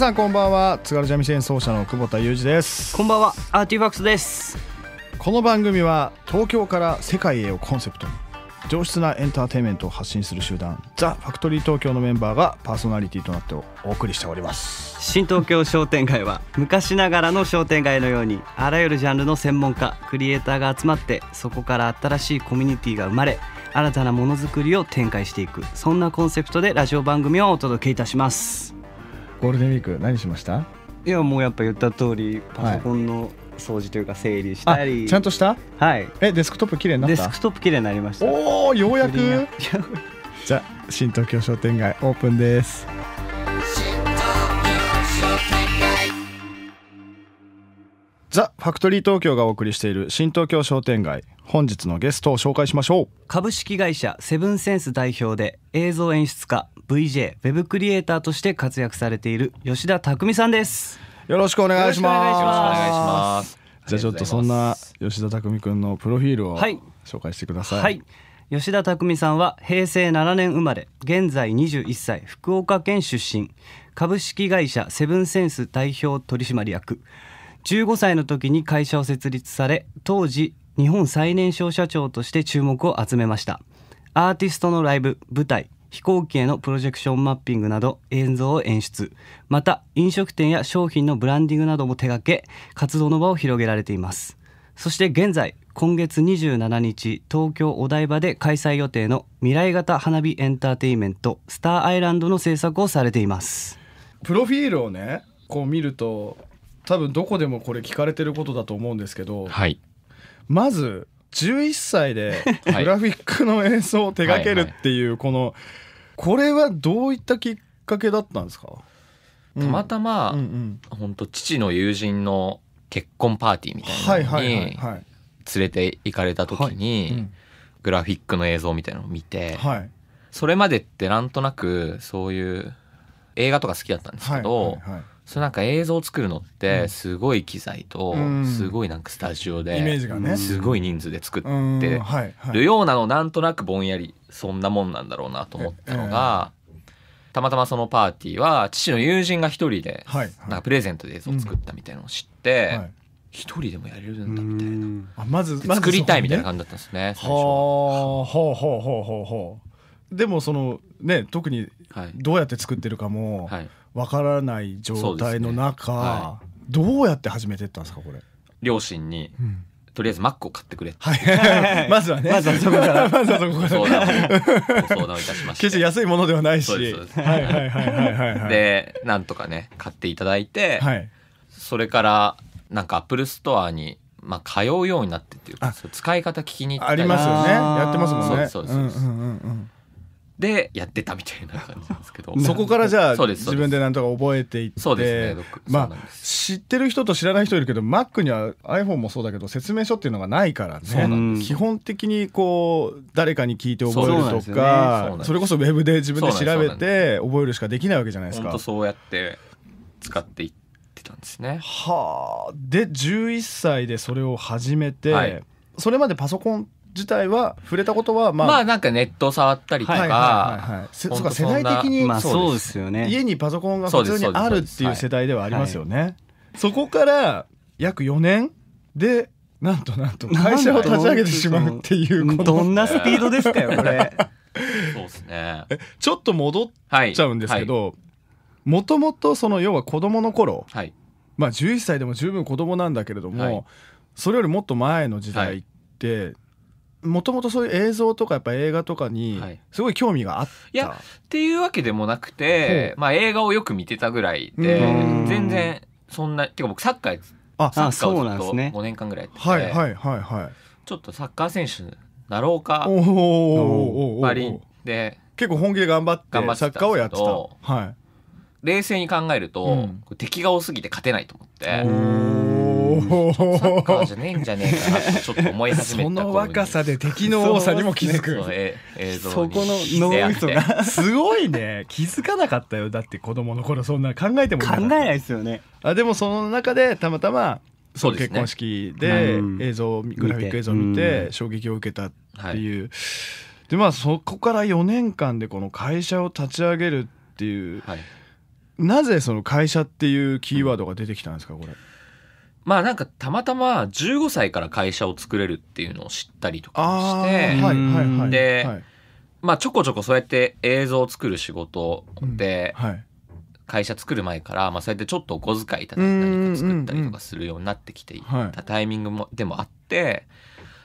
さんこんばんは津軽三味線奏者の久保田裕二ですこんばんはアーティファクスですこの番組は東京から世界へをコンセプトに上質なエンターテインメントを発信する集団ザ・ファクトリー東京のメンバーがパーソナリティとなってお送りしております新東京商店街は昔ながらの商店街のようにあらゆるジャンルの専門家クリエイターが集まってそこから新しいコミュニティが生まれ新たなものづくりを展開していくそんなコンセプトでラジオ番組をお届けいたしますゴールデンウィーク何しましたいやもうやっぱ言った通りパソコンの掃除というか整理したり、はい、ちゃんとしたはいえデスクトップ綺麗になったデスクトップ綺麗になりましたおおようやくじゃあ新東京商店街オープンですザ・ファクトリー東京がお送りしている新東京商店街本日のゲストを紹介しましょう株式会社セブンセンス代表で映像演出家 VJ ウェブクリエイターとして活躍されている吉田拓匠さんですよろしくお願いしますじゃあちょっとそんな吉田匠くんのプロフィールを紹介してください、はい、はい、吉田拓匠さんは平成7年生まれ現在21歳福岡県出身株式会社セブンセンス代表取締役15歳の時に会社を設立され当時日本最年少社長として注目を集めましたアーティストのライブ舞台飛行機へのプロジェクションマッピングなど映像を演出また飲食店や商品のブランディングなども手掛け活動の場を広げられていますそして現在今月27日東京お台場で開催予定の未来型花火エンターテインメントスターアイランドの制作をされていますプロフィールをねこう見ると多分どこでもこれ聞かれてることだと思うんですけど、はい、まず11歳で グラフィックの演奏を手掛けるっていうこのこれはどういったきっかけだったんですかたまたま、ん本当父の友人の結婚パーティーみたいなのに連れて行かれた時に、グラフィックの映像みたいなのを見て、それまでってなんとなくそういう映画とか好きだったんですけど、そなんか映像作るのってすごい機材とすごいなんかスタジオですごい人数で作ってるようなのなんとなくぼんやりそんなもんなんだろうなと思ったのがたまたまそのパーティーは父の友人が一人でなんかプレゼントで映像を作ったみたいのを知って一人でもやれるんだみたいなまず作りたいみたいな感じだったんですね最初ほうほうほうほうほうでもそのね特にどうやって作ってるかも、はい、はいわからない状態の中、ねはい、どうやって始めてったんですかこれ両親に、うん、とりあえずマックを買ってくれって、はい、まずはねまずはそこから まずはそこから相談をいたしまして決して安いものではないしはいはいはいはいはいでなんとかね買っていただいて、はい、それからなんかアップルストアにまあ、通うようになってっていうか使い方聞きに行ったりありますよねやってますもんねそうですそうです、うんうんでやってたみたいな感じですけど そこからじゃあ自分でなんとか覚えていってそうですねまあ知ってる人と知らない人いるけど Mac には iPhone もそうだけど説明書っていうのがないからね基本的にこう誰かに聞いて覚えるとかそ,、れこそウェブで自分で調べて覚えるしかできないわけじゃないですか。そうやって使っていってたんですね。はあで11歳でそれを始めて、はい、それまでパソコン自体は触れたことはまあ、まあ、なんかネット触ったりとか、はいはいはいそうか世代的に、まあ、そうですよね家にパソコンが普通にあるっていう世代ではありますよね、そこから約4年でなんとなんと会社を立ち上げてしまうっていうどんなスピードですかよこれ そうですねちょっと戻っちゃうんですけどもともとその要は子供の頃、はい、まあ11歳でも十分子供なんだけれども、はい、それよりもっと前の時代って、はいもともとそういう映像とかやっぱ映画とかにすごい興味があった、はい、いやっていうわけでもなくて、まあ、映画をよく見てたぐらいで全然そんなていうか僕サッカーあサッカーをずっと5年間ぐらいやってて、ね、はいはいはいはいちょっとサッカー選手なろうかパリで結構本気で頑張ってサッカーをやってた、はい、冷静に考えると、うん、敵が多すぎて勝てないと思って。サッカーじゃねえんじゃねえかなちょっと思い始めたその若さで敵の多さにも気づくそこの脳みそがすごいね気づかなかったよだって子供の頃そんな考えても考えないですよねあでもその中でたまたまそう、結婚式で映像、グラフィック映像を見て衝撃を受けたっていう、はい、でまあそこから4年間でこの会社を立ち上げるっていう、はい、なぜその会社っていうキーワードが出てきたんですかこれまあなんかたまたま15歳から会社を作れるっていうのを知ったりとかして、はいはいはい、で、はい、まあちょこちょこそうやって映像を作る仕事で、うんはい、会社作る前から、まあ、そうやってちょっとお小遣いいただいて何か作ったりとかするようになってきていたタイミングも、でもあって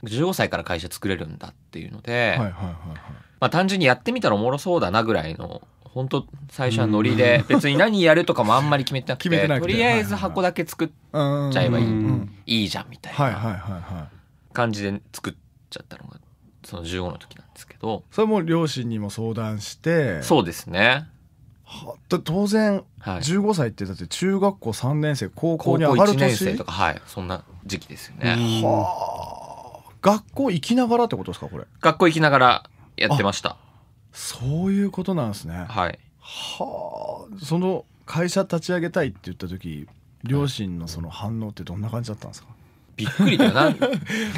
15歳から会社作れるんだっていうので、はいはいはいはい、まあ、単純にやってみたらおもろそうだなぐらいの本当最初はノリで、別に何やるとかもあんまり決めてなくてとりあえず箱だけ作っちゃえばいい、いいじゃんみたいな感じで作っちゃったのがその15の時なんですけどそれも両親にも相談してそうですねは当然、はい、15歳ってだって中学校3年生高校に上がる年高校1年生とかはいそんな時期ですよねはあ学校行きながらってことですかこれ学校行きながらやってましたそういうことなんですね。はい。はあ、その会社立ち上げたいって言った時、両親のその反応ってどんな感じだったんですか。びっくりだよな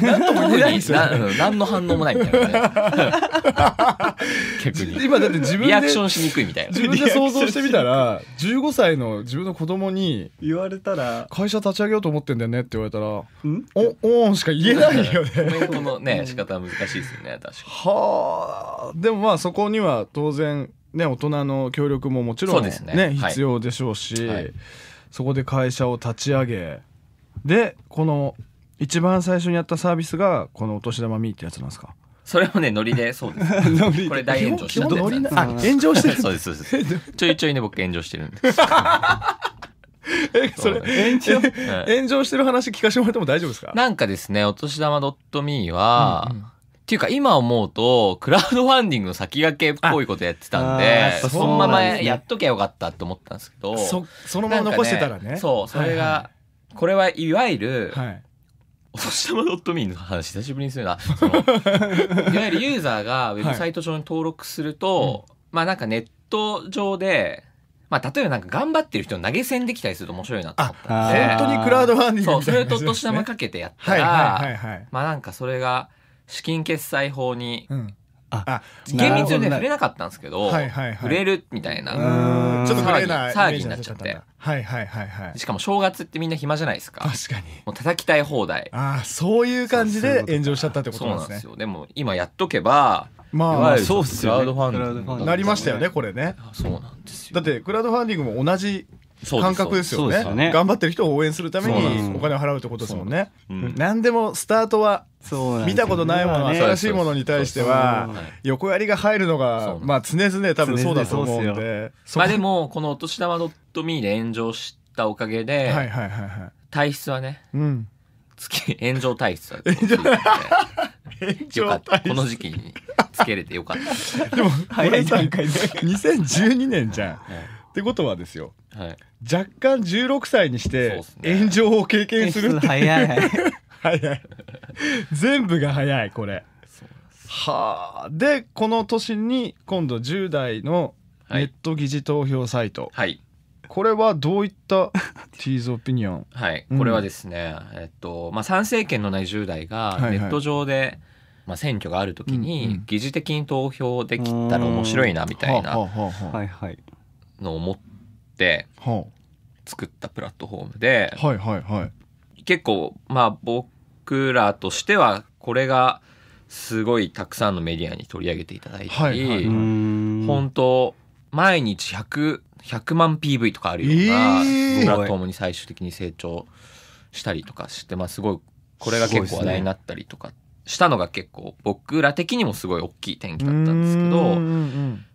何 とも言えないです何の反応もないみたいな、逆に今だって自分リアクションしにくいみたいな自分で想像してみたら15歳の自分の子供に言われたら会社立ち上げようと思ってんだよねって言われたら「おおん」しか言えないよねコメントのね仕方は難しいですよね 確かにはあでもまあそこには当然ね大人の協力ももちろんね、ね、必要でしょうし、はいはい、そこで会社を立ち上げでこの一番最初にやったサービスがこのお年玉ミーってやつなんですかそれもねノリでそうです ノリこれ大炎上してる炎上してるそうですそうですちょいちょいね僕炎上してるんで えそれ炎上、炎上してる話聞かせてもらっても大丈夫ですかなんかですねお年玉 .me は、うんうん、っていうか今思うとクラウドファンディングの先駆けっぽいことやってたんでそのままやっときゃよかったと思ったんですけどそのまま残してたらね、ね、そうそれが、はいはい、これはいわゆる、はいお年玉ミ e の話久しぶりにするな。その いわゆるユーザーがウェブサイト上に登録すると、はい、まあなんかネット上で、まあ、例えばなんか頑張ってる人を投げ銭できたりすると面白いなと思った本当にクラウドファンディング、そう、それとお年玉かけてやったら、まあなんかそれが資金決済法に、うんあ厳密に触れなかったんですけど、はいはいはい、触れるみたいなちょっと触れない騒ぎになっちゃってはいはいはいはいしかも正月ってみんな暇じゃないですか確かにもう叩きたい放題ああそういう感じで炎上しちゃったってことなんですねそうなんですよでも今やっとけばまあそうっすよ、ね、クラウドファンディングなりましたよねこれねそうなんですよだってクラウドファンディングも同じ感覚ですよね、頑張ってる人を応援するためにお金を払うってことですもんね、何でもスタートは見たことないもの、新しいものに対しては横やりが入るのがまあ常々多分そうだと思うんでまあでもこの「お年玉ミーで炎上したおかげで体質はね、うん、月炎上体質だっよかったこの時期につけれてよかったでも早い段階で2012年じゃん、ってことはですよはい、若干16歳にして炎上を経験するっていう、ね、早い 全部が早いこれはあでこの年に今度10代のネット議事投票サイト、はい、これはどういったティーズオピニオンはい、これはですね、えっとまあ参政権のない10代がネット上ではい、はい、まあ、選挙がある時に疑似的に投票できたら面白いなみたいなのを思っって作ったプラットフォームで、はいはいはい、結構まあ僕らとしてはこれがすごいたくさんのメディアに取り上げていただいたり、はいはい、本当毎日 100, 100万 PV とかあるようなプラットフォームに最終的に成長したりとかして、まあ、すごいこれが結構話題になったりとかって。したのが結構僕ら的にもすごい大きい転機だったんですけど、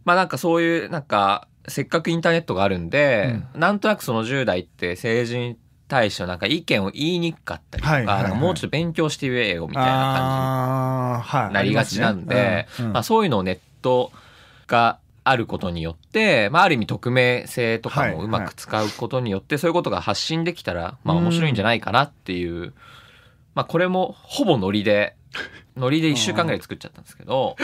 まあなんかそういうなんかせっかくインターネットがあるんで、うん、なんとなくその10代って成人に対してなんか意見を言いにくかったりとか,、かもうちょっと勉強して言えよみたいな感じになりがちなんで、まあ、そういうのをネットがあることによって、まあ、ある意味匿名性とかもうまく使うことによって、そういうことが発信できたら、まあ、面白いんじゃないかなっていう、まあ、これもほぼノリでノリで1週間ぐらい作っちゃったんですけど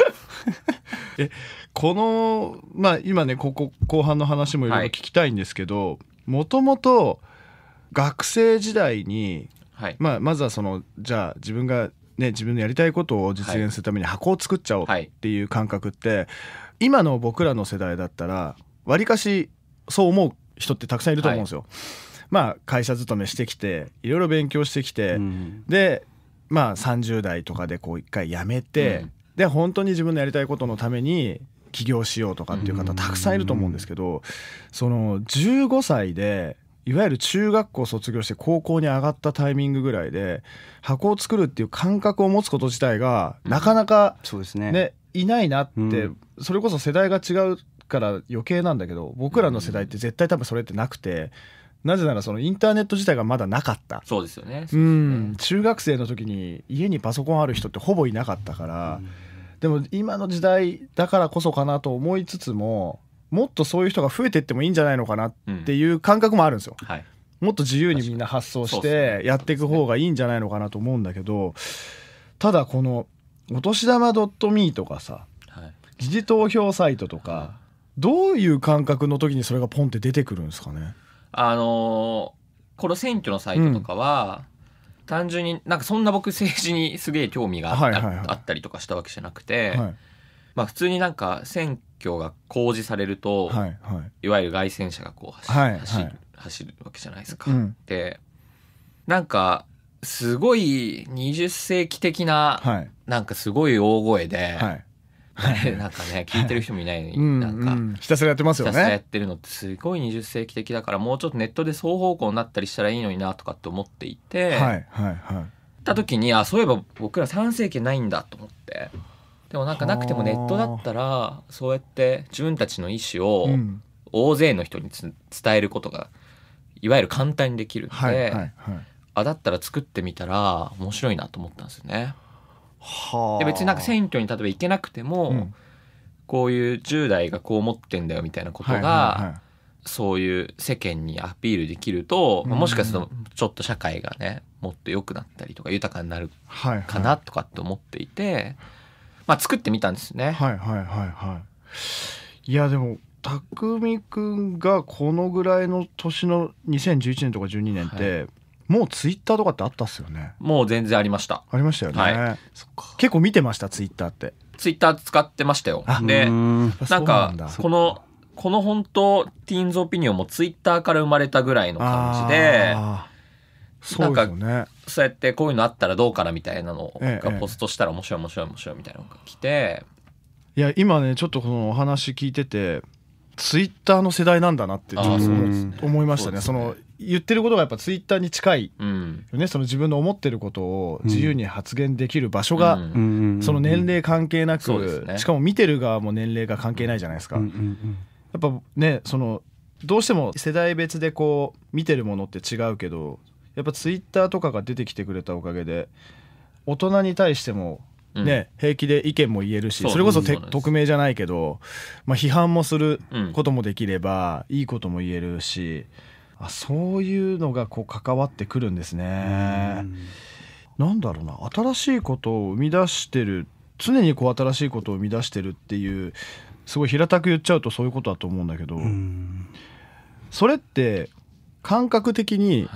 えこのまあ今ねここ後半の話もいろいろ聞きたいんですけどもともと学生時代に、はい、まあ、まずはそのじゃあ自分が、ね、自分のやりたいことを実現するために箱を作っちゃおうっていう感覚って、はい、今の僕らの世代だったらわりかしそう思う人ってたくさんいると思うんですよ。はいまあ、会社勤めしてきていろいろ勉強してきて、うん、でまあ、30代とかでこう一回辞めて、うん、で本当に自分のやりたいことのために起業しようとかっていう方たくさんいると思うんですけど、その15歳でいわゆる中学校卒業して高校に上がったタイミングぐらいで箱を作るっていう感覚を持つこと自体がなかなか、そうですねいないなって、それこそ世代が違うから余計なんだけど僕らの世代って絶対多分それってなくてなぜならそのインターネット自体がまだなかったそうですよね、ね、うん中学生の時に家にパソコンある人ってほぼいなかったから、でも今の時代だからこそかなと思いつつももっとそういう人が増えていってもいいんじゃないのかなっていう感覚もあるんですよ。うんはい、もっと自由にみんな発想してやっていく方がいいんじゃないのかなと思うんだけど、ただこの「お年玉ドットミーとかさ、はい、疑似投票サイトとか、どういう感覚の時にそれがポンって出てくるんですかねあのこの選挙のサイトとかは、うん、単純になんかそんな僕政治にすげえ興味があ,、はいはいはい、あったりとかしたわけじゃなくて、はい、まあ普通になんか選挙が公示されると、はいはい、いわゆる街宣車がこう走,、はい走る走るわけじゃないですか。うん、でなんかすごい20世紀的な、はい、なんかすごい大声で、はい、なんかね聞いてる人もいないのに、なんか、うんうん、ひたすらやってますよねひたすらやってるのってすごい20世紀的だからもうちょっとネットで双方向になったりしたらいいのになとかって思っていて、はいはいはい、た時にあそういえば僕ら3世紀ないんだと思ってでもなんかなくてもネットだったらそうやって自分たちの意思を大勢の人に伝えることがいわゆる簡単にできるんで、はいはいはい、あだったら作ってみたら面白いなと思ったんですよね。で別になんか選挙に例えば行けなくても、うん、こういう10代がこう思ってんだよみたいなことが、はいはいはい、そういう世間にアピールできると、うん、もしかするとちょっと社会がねもっと良くなったりとか豊かになるかなとかって思っていて、はいはい、まあ作ってみたんですね。はいはいはいはい。いやでもたくみくんがこのぐらいの年の2011年とか12年って、はい、もうツイッターとかってあったっすよねもう全然ありましたありましたよね、はい、結構見てましたツイッターってツイッター使ってましたよでなんかこのこの本当ティーンズオピニオンもツイッターから生まれたぐらいの感じでそうですねそうやってこういうのあったらどうかなみたいなのがポストしたら面白い面白い面白いみたいなのが来て、いや今ねちょっとこのお話聞いててツイッターの世代なんだなって思いましたね、ね、その言ってることがやっぱツイッターに近い、うん、ね、その自分の思ってることを自由に発言できる場所が、うん、その年齢関係なく、うんね、しかも見てる側も年齢が関係ないじゃないですか。やっぱねそのどうしても世代別でこう見てるものって違うけどやっぱツイッターとかが出てきてくれたおかげで大人に対してもね、平気で意見も言えるしそれこそ匿名じゃないけど、まあ、批判もすることもできれば、いいことも言えるし。あそういうのがこう関わってくるんですね。なんだろうな新しいことを生み出してる常にこう新しいことを生み出してるっていうすごい平たく言っちゃうとそういうことだと思うんだけどそれって感覚的に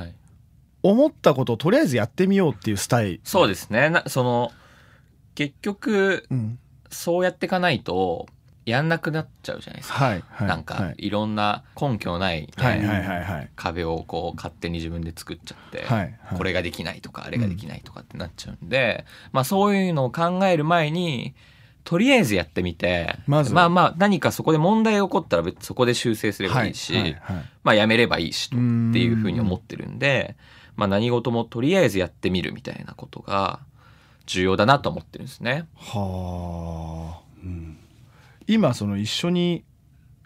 思ったことをとりあえずやってみようっていうスタイル、はい、そうですねその結局、うん、そうやっていかないとやんなくなっちゃうじゃないですか、はいはい、なんか、い、ろんな根拠のない、ねはいはいはいはい、壁をこう勝手に自分で作っちゃって、はいはい、これができないとかあれができないとかってなっちゃうんで、うん、まあ、そういうのを考える前にとりあえずやってみて、ま、まあまあ何かそこで問題が起こったらそこで修正すればいいし、はいはいはい、まあ、やめればいいしっていうふうに思ってるんでまあ、何事もとりあえずやってみるみたいなことが重要だなと思ってるんですね。はあ、うん今その一緒に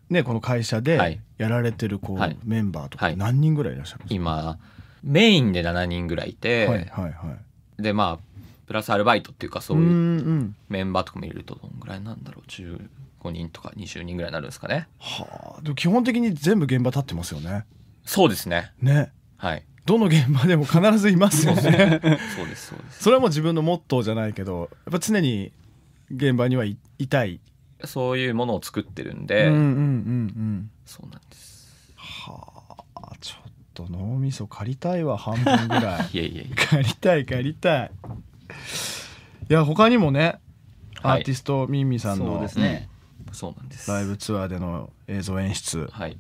ねこの会社でやられてるこう、はい、メンバーとか何人ぐらいいらっしゃるんすか、はい今メインで7人ぐらいいて、はいはいはい、でまあプラスアルバイトっていうかそういうメンバーとかもいるとどんぐらいなんだろう15人とか20人ぐらいになるんですかねはあでも基本的に全部現場立ってますよねそうですねねはいどの現場でも必ずいますよね そうですそうですそれはもう自分のモットーじゃないけどやっぱ常に現場にはいいたいそういうものを作ってるんで、うんうんうんうんそうなんですはあちょっと脳みそ借りたいわ半分ぐらい いやいやいや借りたい借りたいいや他にもねアーティストミンミさんのライブツアーでの映像演出はい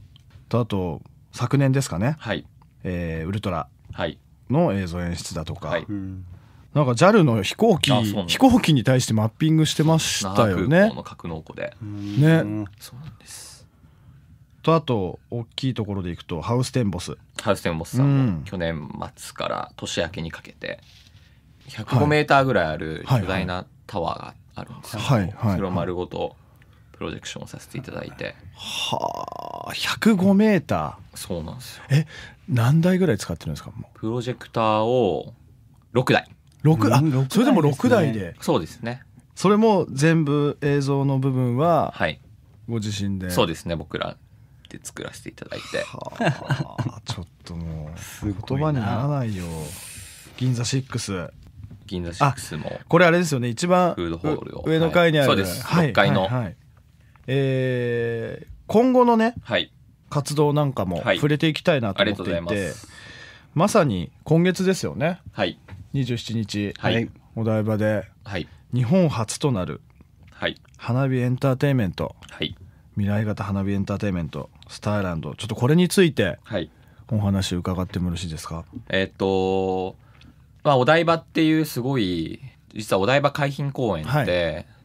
とあと昨年ですかねはい「えーウルトラの映像演出だとか、はいなんか JAL の飛行機飛行機に対してマッピングしてましたよね。格納庫で。ね。そうなんです。とあと大きいところでいくとハウステンボス。ハウステンボスさんも去年末から年明けにかけて105メーターぐらいある巨大なタワーがあるんですはいはい、それを丸ごとプロジェクションさせていただいて。はあ、105メーター。そうなんですよ。え、何台ぐらい使ってるんですか。プロジェクターを6台。六あ、それでも6台で、ね、そうですねそれも全部映像の部分はご自身で、そうですね僕らで作らせていただいて、はあ、ちょっともう言葉にならないよ銀座ス銀座スもこれあれですよね一番上の階にある、はい、そうです、6階の、はいはいはい、えー、今後のね、はい、活動なんかも触れていきたいなと思っていて、はい、ままさに今月ですよねはい27日、はい、お台場で、はい、日本初となる、花火エンターテインメント、はい、未来型花火エンターテインメントスターランドちょっとこれについて、お話伺ってもよろしいですかえっ、と、まあ、お台場っていうすごい実はお台場海浜公園って、はい、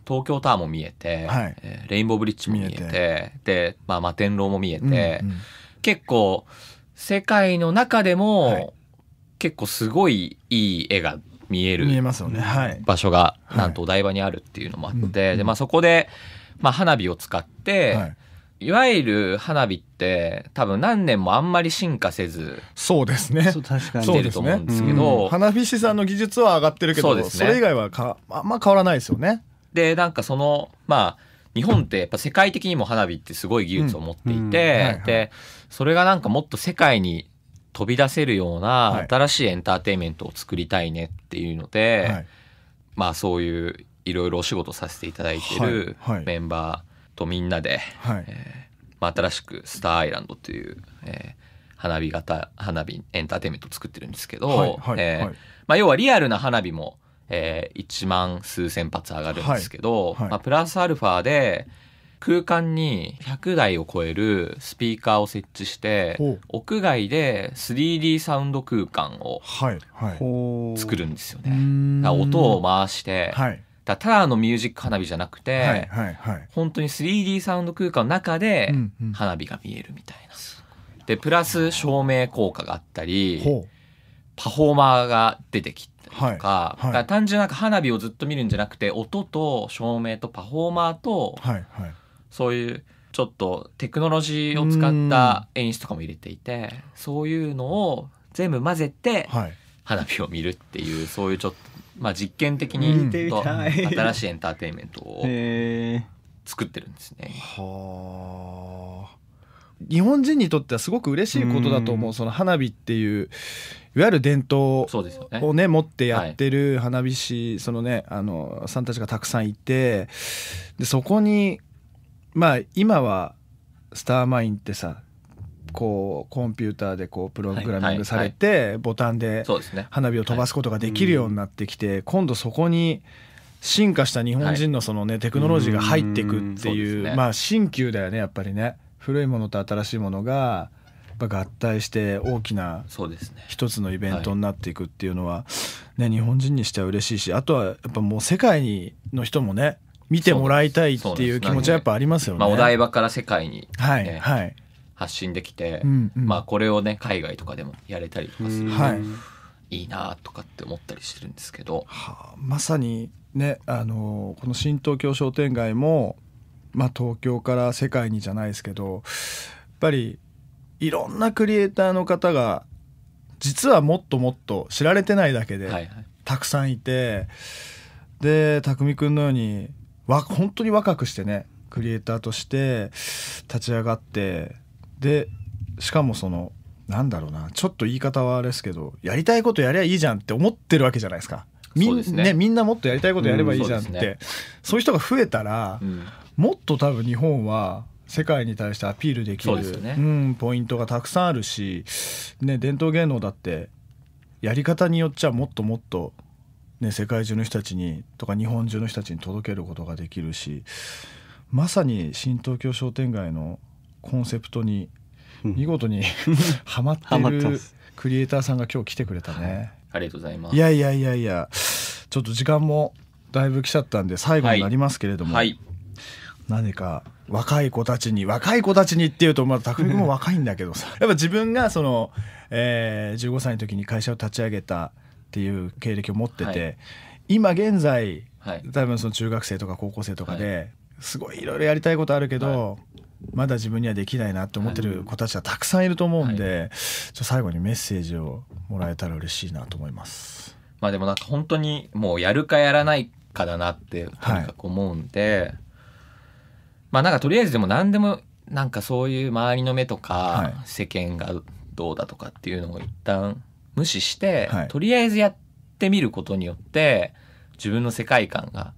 東京タワーも見えて、はい、レインボーブリッジも見えてで、まあ、摩天楼も見えて、うんうん、結構世界の中でも、はい、結構すごいいい絵が見える見えますよね、はい、場所がなんとお台場にあるっていうのもあって、はい、でまあ、そこで、まあ、花火を使って、はいいわゆる花火って多分何年もあんまり進化せずそうですね来ると思うんですけど、ねう花火師さんの技術は上がってるけどそ,、ね、それ以外はかあんま変わらないですよね。でなんかそのまあ日本ってやっぱ世界的にも花火ってすごい技術を持っていて、でそれがなんかもっと世界に飛び出せるような新しいエンターテインメントを作りたいねっていうので、はい、まあそういういろいろお仕事させていただいてるメンバーとみんなで、はい、えー、まあ、新しくスターアイランドという、えー、花火型花火エンターテインメントを作ってるんですけど要はリアルな花火も、えー、1万数千発上がるんですけど、まあ、プラスアルファで空間に100台を超えるスピーカーを設置して屋外で 3D サウンド空間を作るんですよね。はいはい、音を回して、はい、だただのミュージック花火じゃなくて、はいはいはい、本当に 3D サウンド空間の中で花火が見えるみたいな。うんうん、でプラス照明効果があったりパフォーマーが出てきて。はい、はい、か単純なんか花火をずっと見るんじゃなくて音と照明とパフォーマーと、はいはい、そういうちょっとテクノロジーを使った演出とかも入れていてそういうのを全部混ぜて花火を見るっていう、はい、そういうちょっと、まあ、実験的に新しいエンターテインメントを作ってるんですね。はあ日本人にとってはすごく嬉しいことだと思う、その花火っていういわゆる伝統をね、ね、持ってやってる花火師、はい、そのねあのさんたちがたくさんいてでそこにまあ今はスターマインってさこうコンピューターでこうプログラミングされてボタンで花火を飛ばすことができるようになってきて今度そこに進化した日本人のそのねテクノロジーが入っていくっていうまあ新旧だよねやっぱりね古いものと新しいものが合体して大きな一つのイベントになっていくっていうのはね日本人にしては嬉しいしあとはやっぱもう世界の人もね見てもらいたいっていう気持ちはやっぱありますよね。ねまあ、お台場から世界に、ね、はいはい発信できて、うんうん、まあこれをね海外とかでもやれたりとかすると、はい、いいなとかって思ったりしてるんですけど、はあ、まさにねあのこの新東京商店街も、まあ、東京から世界にじゃないですけどやっぱりいろんなクリエイターの方が実はもっともっと知られてないだけで、はいはい、たくさんいてで匠くんのようにわ本当に若くしてねクリエイターとして立ち上がってでしかもそのなんだろうなちょっと言い方はあれですけどやりたいことやりゃいいじゃんって思ってるわけじゃないですか。みんね、ね、みんなもっとやりたいことやればいいじゃんって、うんそうね、そういう人が増えたら、うん、もっと多分日本は世界に対してアピールできる、ね、うん、ポイントがたくさんあるし、ね、伝統芸能だってやり方によっちゃもっともっとね、世界中の人たちにとか日本中の人たちに届けることができるしまさに新東京商店街のコンセプトに見事に、うん、はま ってるクリエイターさんが今日来てくれたね、はい、ありがとうございますいやいやいやいやちょっと時間もだいぶ来ちゃったんで最後になりますけれども、はいはい、何か若い子たちに若い子たちにっていうとまだ匠君も若いんだけどさ やっぱ自分がその、えー、15歳の時に会社を立ち上げたっていう経歴を持ってて、はい、今現在、はい、多分その中学生とか高校生とかで、すごいいろいろやりたいことあるけど、まだ自分にはできないなって思ってる子たちはたくさんいると思うんで、ちょ最後にメッセージをもらえたら嬉しいなと思います。まあでもなんか本当にもうやるかやらないかだなってとにかく思うんで、まあなんかとりあえずでも何でもなんかそういう周りの目とか世間がどうだとかっていうのを一旦無視して、はい、とりあえずやってみることによって自分の世界観が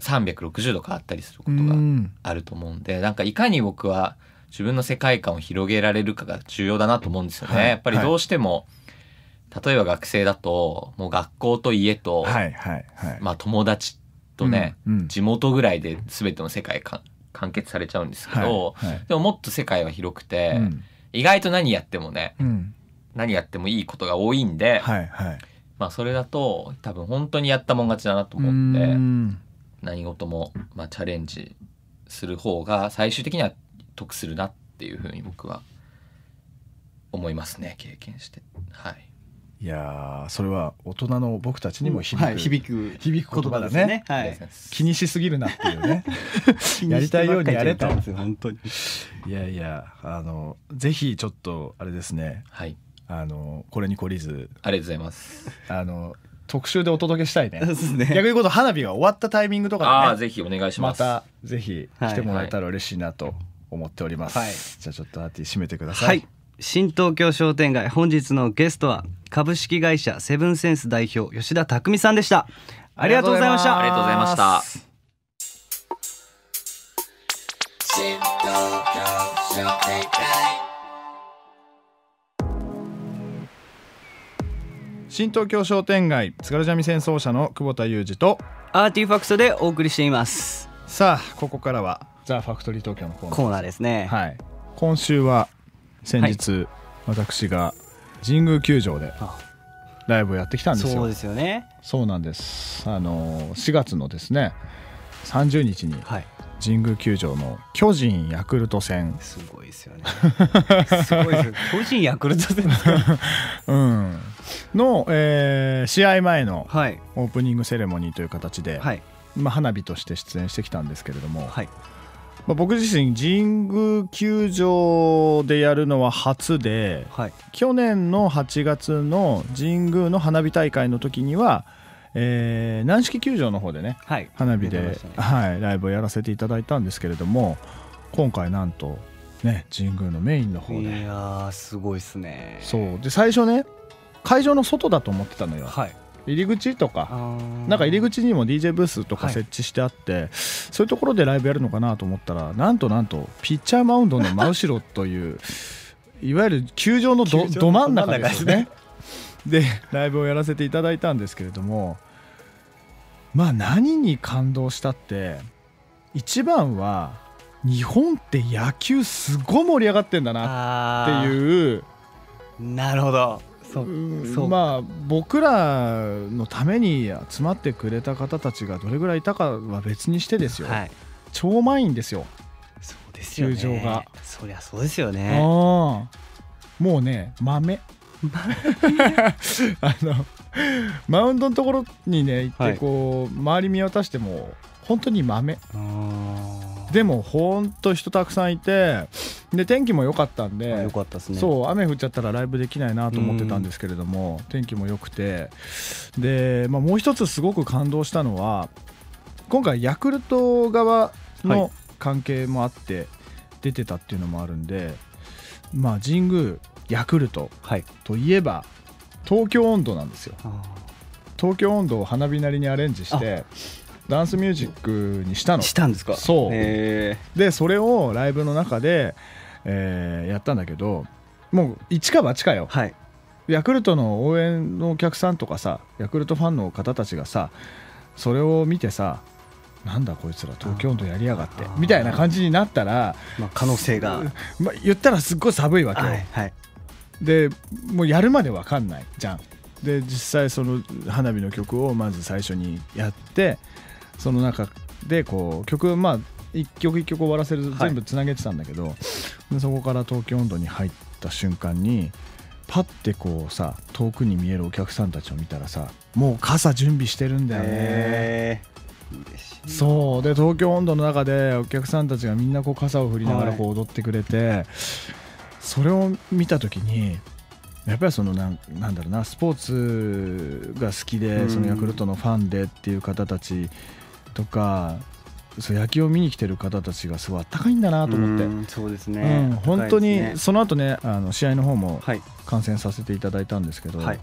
360度変わったりすることがあると思うんで、うんなんかいかに僕は自分の世界観を広げられるかが重要だなと思うんですよね。はい、やっぱりどうしても、はい、例えば学生だともう学校と家と、はいはいはい、まあ友達とね、うんうん、地元ぐらいで全ての世界観完結されちゃうんですけど、はいはい、でももっと世界は広くて、うん、意外と何やってもね、うん、何やってもいいことが多いんで、はいはい、まあそれだと多分本当にやったもん勝ちだなと思って何事もまあチャレンジする方が最終的には得するなっていうふうに僕は思いますね経験してはい。いやそれは大人の僕たちにも響く、はい、響く響く言葉だね、ねはい、気にしすぎるなっていうね やりたいようにやれと本当にいやいやあのぜひちょっとあれですね、はい、あのこれに懲りずありがとうございますあの特集でお届けしたいね ね逆にこと花火が終わったタイミングとか、ね、あぜひお願いしますまたぜひ来てもらえたら嬉しいなと思っております、はい、じゃあちょっとアーティー締めてください、はい新東京商店街本日のゲストは株式会社セブンセンス代表吉田匠さんでしたありがとうございましたありがとうございました新東京商店街新東京商店街津軽三味線奏者の久保田裕二とアーティファクトでお送りしていますさあここからはザ・ファクトリー東京のコーナーコーナーですね、はい、今週は先日、はい、私が神宮球場でライブをやってきたんですよそうですよねそうなんですあの4月のですね30日に神宮球場の巨人ヤクルト戦すごいですよねすごいです巨人ヤクルト戦 うんの、えー、試合前のオープニングセレモニーという形で、はい、まあ、花火として出演してきたんですけれども、はいまあ、僕自身神宮球場でやるのは初で、はい、去年の8月の神宮の花火大会の時にはえー、軟式球場の方でね、はい、花火で、ね、はい、ライブをやらせていただいたんですけれども今回なんと、ね、神宮のメインの方でいやすごいっすねそうで最初ね会場の外だと思ってたのよ、はい、入り口とかなんか入り口にも DJ ブースとか設置してあって、はい、そういうところでライブやるのかなと思ったらなんとなんとピッチャーマウンドの真後ろといういわゆる球場のど ど真ん中ですね。でライブをやらせていただいたんですけれどもまあ何に感動したって一番は日本って野球すごい盛り上がってんだなっていうなるほどそうまあ僕らのために集まってくれた方たちがどれぐらいいたかは別にしてですよ、はい、超満員ですよそうですよ、ね、球場がそりゃそうですよねもうね豆 あのマウンドのところにね行ってこう、周り見渡しても本当に豆でも本当人たくさんいてで天気も良かったんで良かったすね雨降っちゃったらライブできないなと思ってたんですけれども天気も良くてで、まあ、もう一つすごく感動したのは今回ヤクルト側の関係もあって出てたっていうのもあるんで、まあ神宮ヤクルトといえば、はい、東京温度なんですよ東京温度を花火なりにアレンジしてダンスミュージックにしたのしたんですかそうでそれをライブの中で、えー、やったんだけどもう一か八かよ、はい、ヤクルトの応援のお客さんとかさヤクルトファンの方たちがさそれを見てさなんだこいつら東京温度やりやがってみたいな感じになったら、まあ、可能性が、まあ、言ったらすっごい寒いわけよ、はいはい、でもうやるまで分かんないじゃんで実際その花火の曲をまず最初にやってその中でこう曲まあ一曲一曲終わらせる全部つなげてたんだけど、はい、そこから東京温度に入った瞬間にパッてこうさ遠くに見えるお客さんたちを見たらさもう傘準備してるんだよね。そうで東京温度の中でお客さんたちがみんなこう傘を振りながらこう踊ってくれて、それを見た時にやっぱりそのなんなんだろうなスポーツが好きでそのヤクルトのファンでっていう方たちとかそう野球を見に来てる方たちがすごいあったかいんだなと思ってそうですね、うん、本当にその後ねあの試合の方も観戦させていただいたんですけど、はい、やっ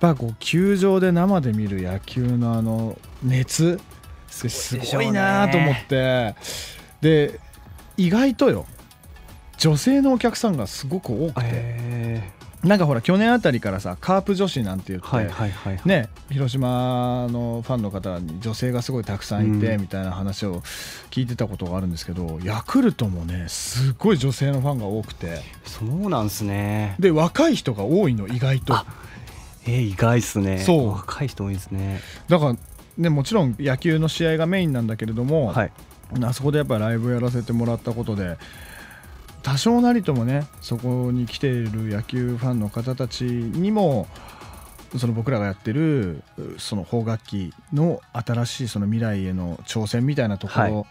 ぱこう球場で生で見る野球のあの熱すごいなと思ってで意外とよ女性のお客さんがすごく多くて。なんかほら去年あたりからさカープ女子なんて言って、はいはいはいはい、ね、広島のファンの方に女性がすごいたくさんいてみたいな話を聞いてたことがあるんですけど、うん、ヤクルトもねすごい女性のファンが多くてそうなんですねで若い人が多いの意外とえー、意外っすねそう若い人多いですねだから、ね、もちろん野球の試合がメインなんだけれども、はい、あそこでやっぱライブやらせてもらったことで多少なりともねそこに来ている野球ファンの方たちにもその僕らがやってるその邦楽器の新しいその未来への挑戦みたいなとこ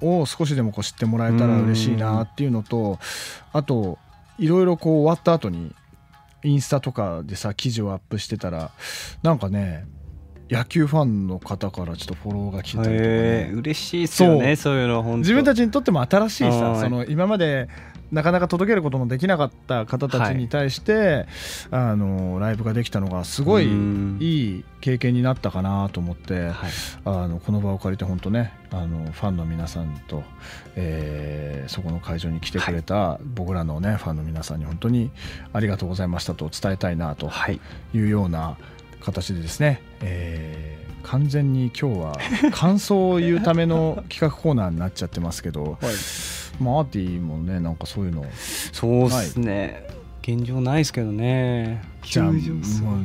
ろを少しでもこう知ってもらえたら嬉しいなっていうのとあといろいろこう終わった後にインスタとかでさ記事をアップしてたらなんかね野球ファンの方からちょっとフォローが来たりとか、ね嬉しいですよねそういうの自分たちにとっても新しいさその今までなかなか届けることのできなかった方たちに対して、はい、あのライブができたのがすごいいい経験になったかなと思って、はい、あのこの場を借りて本当ねあのファンの皆さんと、えー、そこの会場に来てくれた僕らのね、はい、ファンの皆さんに本当にありがとうございましたと伝えたいなというような形でですね、えー、完全に今日は感想を言うための企画コーナーになっちゃってますけど、はい、まあアーティーもねなんかそういうのそうですね、現状ないですけどねじゃあ、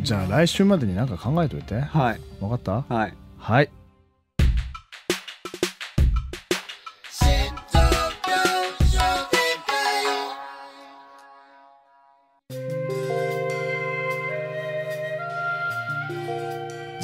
じゃあ来週までに何か考えといてはい分かったはい、はい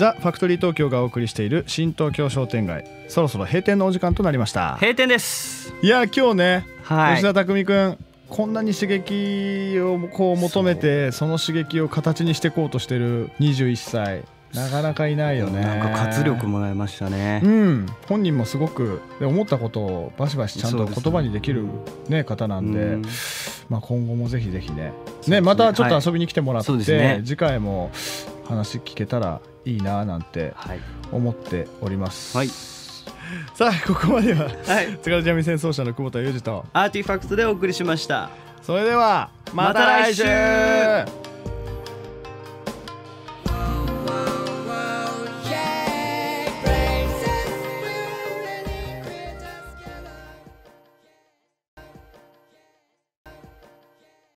ザ・ファクトリー東京がお送りしている新東京商店街そろそろ閉店のお時間となりました閉店ですいや今日ね、はい、吉田匠君こんなに刺激をこう求めてその刺激を形にしていこうとしてる21歳なかなかいないよね。なんか活力もらいましたね。うん、本人もすごく思ったことをバシバシちゃんと言葉にできるね、ね方なんで、んまあ今後もぜひぜひね、ねまたちょっと遊びに来てもらって、はい、次回も話聞けたらいいななんて思っております。はい、さあここまでは、はい、津軽三味線奏者の久保田裕二とアーティファクトでお送りしましたそれではまた来週